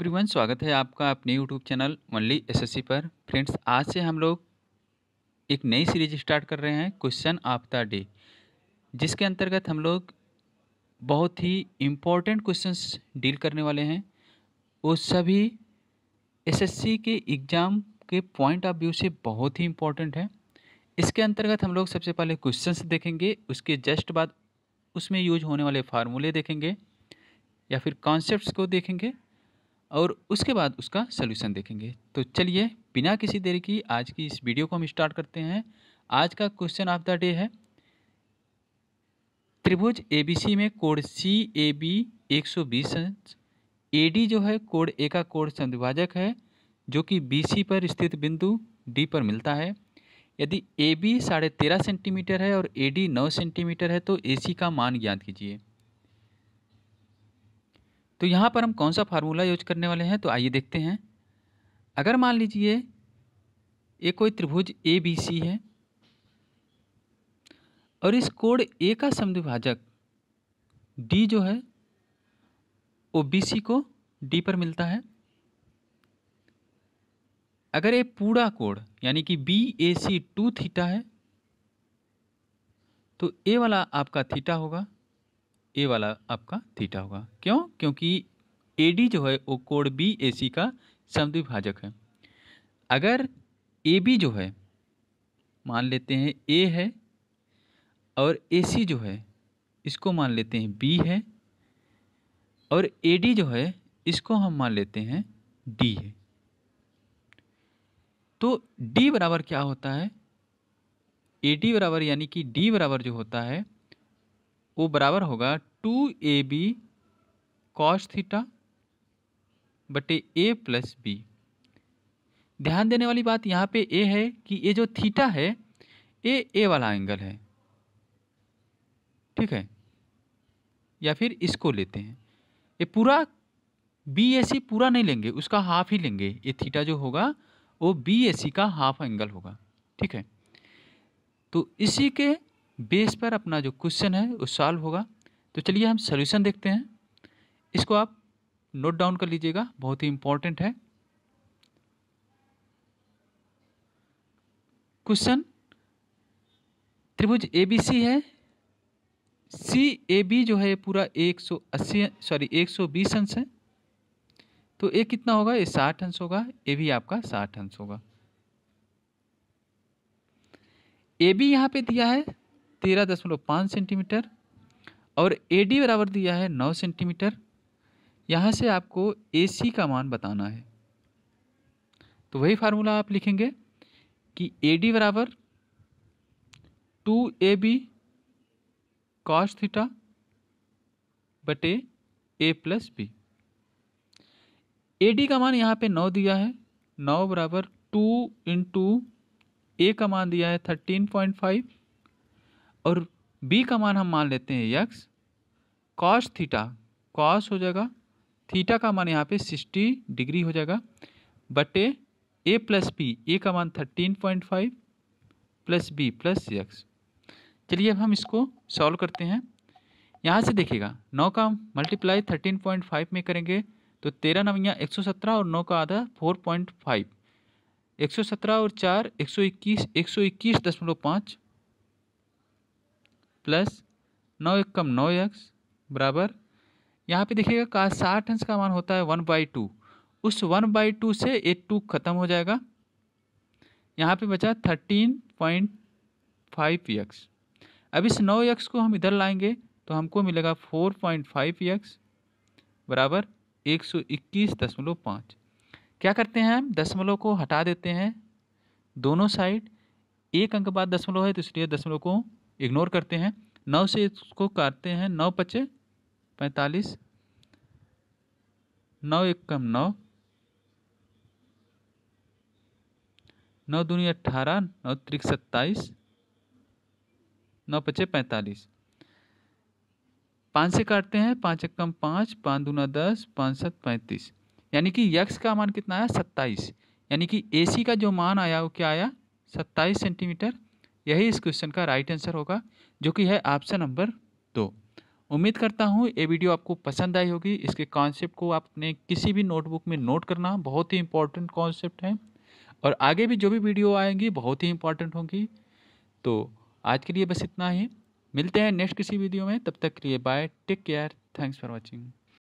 everyone स्वागत है आपका अपने यूट्यूब चैनल ओनली एसएससी पर फ्रेंड्स आज से हम लोग एक नई सीरीज स्टार्ट कर रहे हैं क्वेश्चन ऑफ द डे जिसके अंतर्गत हम लोग बहुत ही इम्पोर्टेंट क्वेश्चंस डील करने वाले हैं वो सभी एसएससी के एग्ज़ाम के पॉइंट ऑफ व्यू से बहुत ही इम्पोर्टेंट है इसके अंतर्गत हम लोग सबसे पहले क्वेश्चन देखेंगे उसके जस्ट बाद उसमें यूज होने वाले फार्मूले देखेंगे या फिर कॉन्सेप्ट को देखेंगे और उसके बाद उसका सोल्यूशन देखेंगे तो चलिए बिना किसी देरी की आज की इस वीडियो को हम स्टार्ट करते हैं आज का क्वेश्चन ऑफ द डे है त्रिभुज एबीसी में कोड सी ए बी एक सौ बीस अंश ए डी जो है कोड ए का कोड संविभाजक है जो कि बी सी पर स्थित बिंदु डी पर मिलता है यदि ए बी साढ़े तेरह सेंटीमीटर है और ए डी नौ सेंटीमीटर है तो ए सी का मान ज्ञात कीजिए तो यहाँ पर हम कौन सा फार्मूला यूज करने वाले हैं तो आइए देखते हैं अगर मान लीजिए ये कोई त्रिभुज ए बी सी है और इस कोण ए का समद्विभाजक डी जो है वो बी सी को डी पर मिलता है अगर ये पूरा कोण यानी कि B A C two theta है तो ए वाला आपका थीटा होगा ए वाला आपका थीटा होगा क्यों क्योंकि ए डी जो है वो कोण बी ए सी का समद्विभाजक है अगर ए बी जो है मान लेते हैं ए है और ए सी जो है इसको मान लेते हैं बी है और ए डी जो है इसको हम मान लेते हैं डी है तो डी बराबर क्या होता है ए डी बराबर यानी कि डी बराबर जो होता है वो बराबर होगा two A B cos theta बटे ए प्लस बी ध्यान देने वाली बात यहाँ पे ए है कि ये जो थीटा है ए ए वाला एंगल है ठीक है या फिर इसको लेते हैं ये पूरा बी ए सी पूरा नहीं लेंगे उसका हाफ ही लेंगे ये थीटा जो होगा वो बी ए सी का हाफ एंगल होगा ठीक है तो इसी के बेस पर अपना जो क्वेश्चन है वो सॉल्व होगा तो चलिए हम सोल्यूशन देखते हैं इसको आप नोट डाउन कर लीजिएगा बहुत ही इम्पोर्टेंट है क्वेश्चन त्रिभुज ए बी सी है सी ए बी जो है पूरा एक सौ अस्सी सॉरी एक सौ बीस अंश है तो ए कितना होगा ये साठ अंश होगा ए भी आपका साठ अंश होगा ए बी यहाँ पे दिया है तेरह दशमलव पाँच सेंटीमीटर और ए डी बराबर दिया है नौ सेंटीमीटर यहाँ से आपको ए सी का मान बताना है तो वही फार्मूला आप लिखेंगे कि ए डी बराबर two A B cos theta बटे A plus B A D का मान यहाँ पे नौ दिया है नौ बराबर टू इंटू ए का मान दिया है थर्टीन पॉइंट फाइव और बी का मान हम मान लेते हैं यक्स कॉस थीटा कॉस हो जाएगा थीटा का मान यहाँ पे सिक्सटी डिग्री हो जाएगा बटे ए प्लस बी ए का मान thirteen point five plus B plus x चलिए अब हम इसको सॉल्व करते हैं यहाँ से देखिएगा नौ का मल्टीप्लाई थर्टीन पॉइंट फाइव में करेंगे तो तेरह नवियाँ एक सौ सत्रह और नौ का आधा फोर पॉइंट फाइव एक सौ सत्रह और चार एक सौ इक्कीस एक सौ इक्कीस दशमलव पाँच प्लस नौ एक कम नौ एक्स बराबर यहाँ पे देखिएगा का साठ अंश का मान होता है वन बाई टू उस वन बाई टू से ए टू खत्म हो जाएगा यहाँ पे बचा थर्टीन पॉइंट फाइव एक्स अब इस नौ एक्स को हम इधर लाएंगे तो हमको मिलेगा फोर पॉइंट फाइव एक्स बराबर एक सौ इक्कीस दशमलव पाँच क्या करते हैं हम दशमलव को हटा देते हैं दोनों साइड एक अंक बाद दशमलव है तो इसलिए दशमलव को इग्नोर करते हैं नौ से इसको काटते हैं नौ पचे पैंतालीस नौ एक कम नौ नौ दूनी अट्ठारह नौ त्रिक सत्ताईस नौ पचे पैंतालीस पाँच से काटते हैं पाँच एक कम पाँच पाँच दूना दस पाँच सत पैंतीस यानी कि यक्स का मान कितना आया सत्ताईस यानी कि एसी का जो मान आया वो क्या आया सत्ताईस सेंटीमीटर यही इस क्वेश्चन का राइट आंसर होगा जो कि है ऑप्शन नंबर दो उम्मीद करता हूँ ये वीडियो आपको पसंद आई होगी इसके कॉन्सेप्ट को आपने किसी भी नोटबुक में नोट करना बहुत ही इंपॉर्टेंट कॉन्सेप्ट है और आगे भी जो भी वीडियो आएंगी बहुत ही इंपॉर्टेंट होंगी तो आज के लिए बस इतना ही मिलते हैं नेक्स्ट किसी वीडियो में तब तक के लिए bye take care thanks for watching